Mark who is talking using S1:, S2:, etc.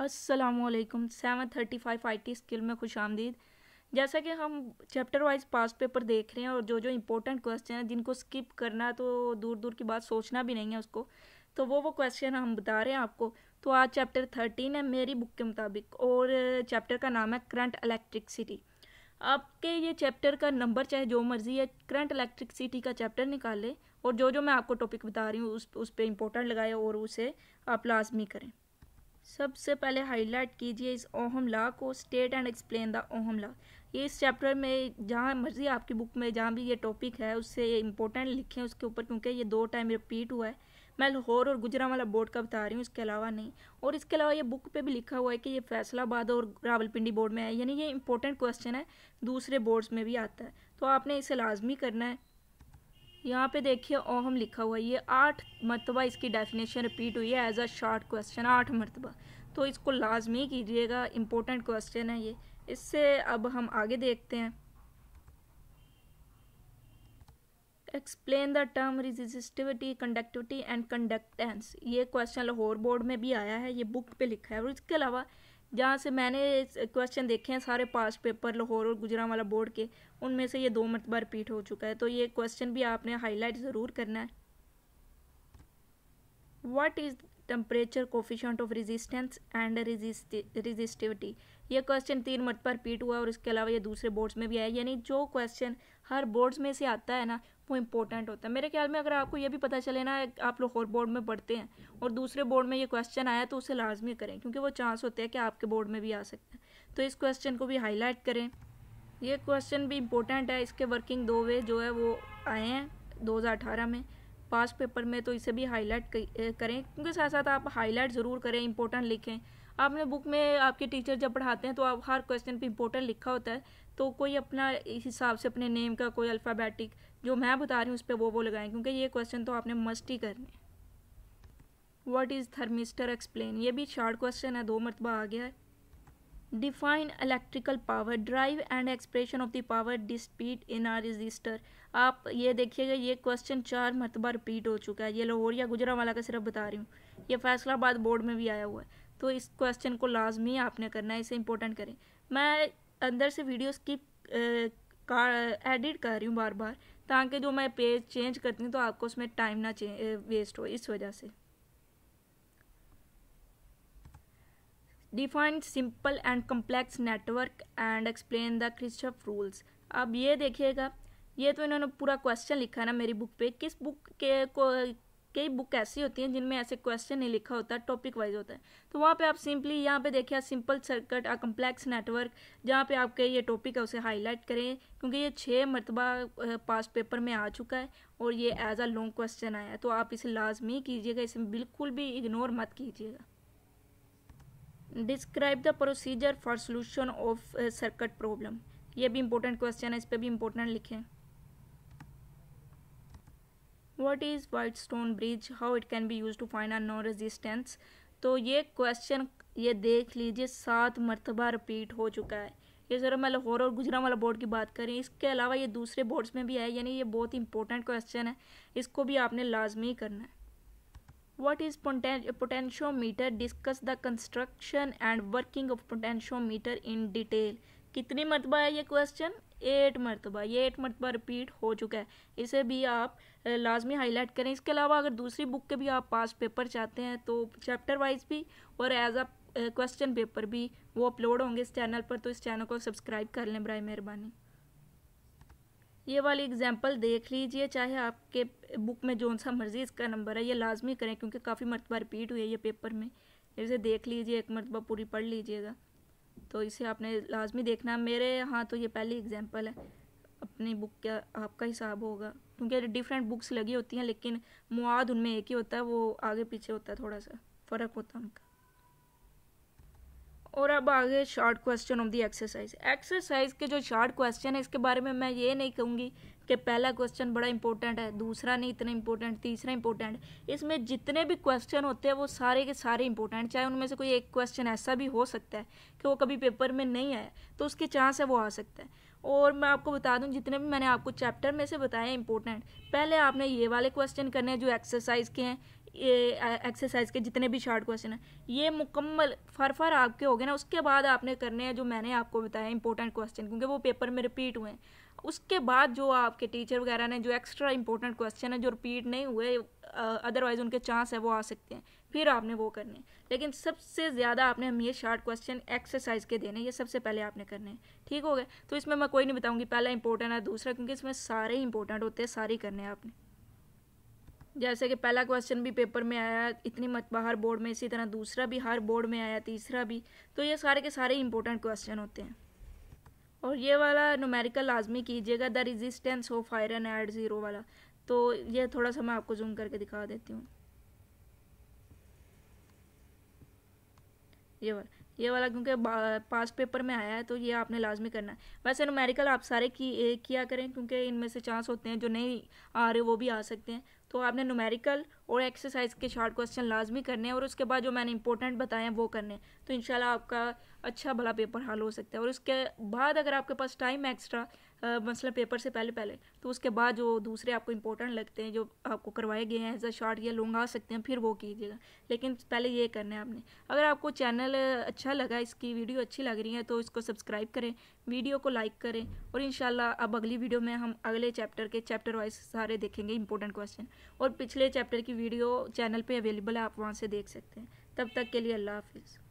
S1: असलकम seven thirty five I T skill में खुश आमदीद जैसा कि हम चैप्टर वाइज पास पेपर देख रहे हैं और जो जो इंपॉर्टेंट क्वेश्चन हैं जिनको स्किप करना तो दूर दूर की बात सोचना भी नहीं है उसको तो वो वो क्वेश्चन हम बता रहे हैं आपको तो आज चैप्टर थर्टीन है मेरी बुक के मुताबिक और चैप्टर का नाम है करंट इलेक्ट्रिकसिटी आपके ये चैप्टर का नंबर चाहे जो मर्जी है करंट इलेक्ट्रिकसिटी का चैप्टर निकाले और जो जो मैं आपको टॉपिक बता रही हूँ उस उस पर इम्पोर्टेंट लगाए और उसे आप लाजमी करें सबसे पहले हाईलाइट कीजिए इस ओहम ला को state and explain the Ohm law ये इस चैप्टर में जहाँ मर्जी आपकी बुक में जहाँ भी ये टॉपिक है उससे ये इंपॉर्टेंट लिखें उसके ऊपर क्योंकि ये दो टाइम रिपीट हुआ है मैं लाहौर और गुजरा वाला बोर्ड का बता रही हूँ इसके अलावा नहीं और इसके अलावा ये बुक पे भी लिखा हुआ है कि ये फैसलाबाद और रावलपिंडी बोर्ड में है यानी ये इंपॉर्टेंट क्वेश्चन है दूसरे बोर्ड्स में भी आता है तो आपने इसे लाजमी करना है यहाँ पे देखिए ओहम लिखा हुआ है ये आठ मरतबा इसकी डेफिनेशन रिपीट हुई है एज अ शॉर्ट क्वेश्चन आठ मरतबा तो इसको लाजमी कीजिएगा इम्पोर्टेंट क्वेश्चन है ये इससे अब हम आगे देखते हैं explain the term resistivity conductivity and conductance ये क्वेश्चन लाहौर बोर्ड में भी आया है ये बुक पे लिखा है और इसके अलावा जहाँ से मैंने क्वेश्चन देखे हैं सारे पास पेपर लाहौर और वाला बोर्ड के उनमें से ये दो मरतबा रिपीट हो चुका है तो ये क्वेश्चन भी आपने हाईलाइट ज़रूर करना है what is temperature coefficient of resistance and resistivity ये क्वेश्चन तीन मट पर रिपीट हुआ और इसके अलावा ये दूसरे बोर्ड्स में भी आया यानी जो क्वेश्चन हर बोर्ड्स में से आता है ना वो इंपॉर्टेंट होता है मेरे ख्याल में अगर आपको ये भी पता चले ना आप लोग और बोर्ड में पढ़ते हैं और दूसरे बोर्ड में ये क्वेश्चन आया तो उसे लाजमी करें क्योंकि वो चांस होते हैं कि आपके बोर्ड में भी आ सकते हैं तो इस क्वेश्चन को भी हाईलाइट करें ये क्वेश्चन भी इंपॉर्टेंट है इसके वर्किंग दो वे जो है वो आए हैं अठारह में पास पेपर में तो इसे भी हाईलाइट करें क्योंकि साथ साथ आप हाईलाइट ज़रूर करें इंपॉर्टेंट लिखें आपने बुक में आपके टीचर जब पढ़ाते हैं तो आप हर क्वेश्चन पे इंपॉर्टेंट लिखा होता है तो कोई अपना इस हिसाब से अपने नेम का कोई अल्फ़ाबेटिक जो मैं बता रही हूँ उस पर वो वो लगाएं क्योंकि ये क्वेश्चन तो आपने मस्ट ही करने वट इज़ थर्मिस्टर एक्सप्लेन ये भी शार्ट क्वेश्चन है दो मरतबा आ गया है define electrical power derive and expression of the power dissipate in a resistor आप ये देखिएगा ये क्वेश्चन चार मरतबा रिपीट हो चुका है ये लाहौर या गुजरा वाला का सिर्फ बता रही हूँ ये फैसलाबाद बोर्ड में भी आया हुआ है तो इस क्वेश्चन को लाजमी आपने करना है इसे इम्पोर्टेंट करें मैं अंदर से वीडियो स्किप का एडिट कर रही हूँ बार बार ताकि जो मैं पेज चेंज करती हूँ तो आपको उसमें टाइम ना वेस्ट हो इस वजह से define simple and complex network and explain the Kirchhoff rules अब ये देखिएगा ये तो इन्होंने पूरा क्वेश्चन लिखा है ना मेरी बुक पे किस बुक के को कई बुक ऐसी होती हैं जिनमें ऐसे क्वेश्चन नहीं लिखा होता टॉपिक वाइज होता है तो वहाँ पे आप सिंपली यहाँ पे देखिए सिंपल सर्कट आ कम्प्लेक्स नेटवर्क जहाँ पे आपके ये टॉपिक है उसे हाईलाइट करें क्योंकि ये छः मरतबा पास पेपर में आ चुका है और ये एज आ लॉन्ग क्वेश्चन आया है तो आप इसे लाजमी कीजिएगा इसे बिल्कुल भी इग्नोर मत कीजिएगा describe the procedure for solution of circuit problem ये भी इंपॉर्टेंट क्वेश्चन है इस पर भी इंपॉर्टेंट लिखें what is Wheatstone bridge how it can be use to find unknown resistance तो ये क्वेश्चन ये देख लीजिए सात मरतबा रिपीट हो चुका है ये जरा मैं मतलब लाहौर और गुजरा वाला बोर्ड की बात करें इसके अलावा ये दूसरे बोर्ड्स में भी है यानी ये बहुत इंपॉर्टेंट क्वेश्चन है इसको भी आपने लाजमी करना है is potentiometer discuss the construction and working of potentiometer in detail कितनी मरतबा है ये क्वेश्चन एट मरतबा ये एट मरतबा रिपीट हो चुका है इसे भी आप लाजमी हाईलाइट करें इसके अलावा अगर दूसरी बुक के भी आप पास पेपर चाहते हैं तो चैप्टर वाइज भी और एज अ क्वेश्चन पेपर भी वो अपलोड होंगे इस चैनल पर तो इस चैनल को सब्सक्राइब कर लें बरए मेहरबानी ये वाली एग्जाम्पल देख लीजिए चाहे आपके बुक में जौन सा मर्जी इसका नंबर है ये लाजमी करें क्योंकि काफ़ी मरतबा रिपीट हुई है ये पेपर में इसे देख लीजिए एक मरतबा पूरी पढ़ लीजिएगा तो इसे आपने लाजमी देखना मेरे यहाँ तो ये पहली एग्जांपल है अपनी बुक का आपका हिसाब होगा क्योंकि डिफरेंट बुक्स लगी होती हैं लेकिन मवाद उनमें एक ही होता है वो आगे पीछे होता है थोड़ा सा फ़र्क होता है उनका और अब आगे short question of the exercise exercise के जो शॉर्ट क्वेश्चन है इसके बारे में मैं ये नहीं कहूँगी कि पहला क्वेश्चन बड़ा इंपॉर्टेंट है दूसरा नहीं इतना इंपॉर्टेंट तीसरा इंपॉर्टेंट इसमें जितने भी क्वेश्चन होते हैं वो सारे के सारे इंपॉर्टेंट चाहे उनमें से कोई एक क्वेश्चन ऐसा भी हो सकता है कि वो कभी पेपर में नहीं आया तो उसके चांस है वो आ सकता है और मैं आपको बता दूं जितने भी मैंने आपको चैप्टर में से बताए इंपॉर्टेंट पहले आपने ये वाले क्वेश्चन करने हैं जो एक्सरसाइज के हैं ये एक्सरसाइज के जितने भी शार्ट क्वेश्चन हैं ये मुकम्मल फर फर आपके हो गए ना उसके बाद आपने करने हैं जो मैंने आपको बताया इंपॉर्टेंट क्वेश्चन क्योंकि वो पेपर में रिपीट हुए हैं उसके बाद जो आपके टीचर वगैरह ने जो एक्स्ट्रा इंपॉर्टेंट क्वेश्चन है जो रिपीट नहीं हुए अदरवाइज उनके चांस है वो आ सकते हैं फिर आपने वो करने लेकिन सबसे ज़्यादा आपने हमें ये शार्ट क्वेश्चन एक्सरसाइज के देने ये सबसे पहले आपने करने हैं ठीक हो गए तो इसमें मैं कोई नहीं बताऊँगी पहला इंपॉर्टेंट है दूसरा क्योंकि इसमें सारे इंपॉर्टेंट होते हैं सारे करने हैं आपने जैसे कि पहला क्वेश्चन भी पेपर में आया इतनी मत हर बोर्ड में इसी तरह दूसरा भी हर बोर्ड में आया तीसरा भी तो ये सारे के सारे इंपॉर्टेंट क्वेश्चन होते हैं और ये वाला नोमेरिकल लाजमी कीजिएगा the resistance of iron at zero वाला तो ये थोड़ा सा मैं आपको जूम करके दिखा देती हूँ ये वाला ये वाला क्योंकि पास्ट पेपर में आया है तो ये आपने लाजमी करना है वैसे नोमेरिकल आप सारे की किया करें क्योंकि इनमें से चांस होते हैं जो नहीं आ रहे वो भी आ सकते हैं तो आपने नोमेरिकल और एक्सरसाइज के शार्ट क्वेश्चन लाजमी करने हैं और उसके बाद जो मैंने इंपॉर्टेंट बताए हैं वो करने हैं तो इनशाला आपका अच्छा भला पेपर हल हो सकता है और उसके बाद अगर आपके पास टाइम एक्स्ट्रा मसला पेपर से पहले पहले तो उसके बाद जो दूसरे आपको इंपॉर्टेंट लगते हैं जो आपको करवाए गए हैं एज अ शॉर्ट या लॉन्ग आ सकते हैं फिर वो कीजिएगा लेकिन पहले ये करना है आपने अगर आपको चैनल अच्छा लगा इसकी वीडियो अच्छी लग रही है तो इसको सब्सक्राइब करें वीडियो को लाइक करें और इन अब अगली वीडियो में हम अगले चैप्टर के चैप्टर वाइज सारे देखेंगे इंपॉर्टेंट क्वेश्चन और पिछले चैप्टर की वीडियो चैनल पर अवेलेबल है आप वहाँ से देख सकते हैं तब तक के लिए अल्लाह हाफिज़